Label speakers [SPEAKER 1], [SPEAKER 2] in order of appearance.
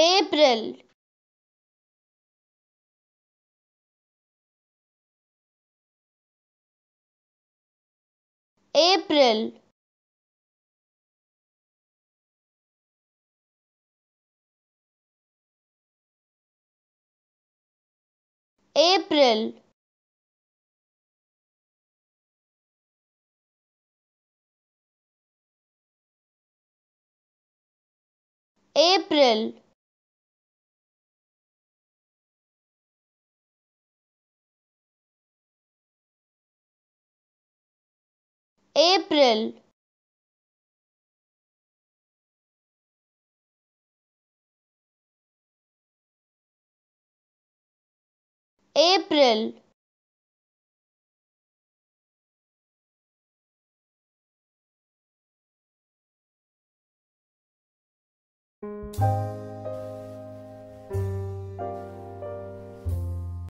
[SPEAKER 1] April April April April April April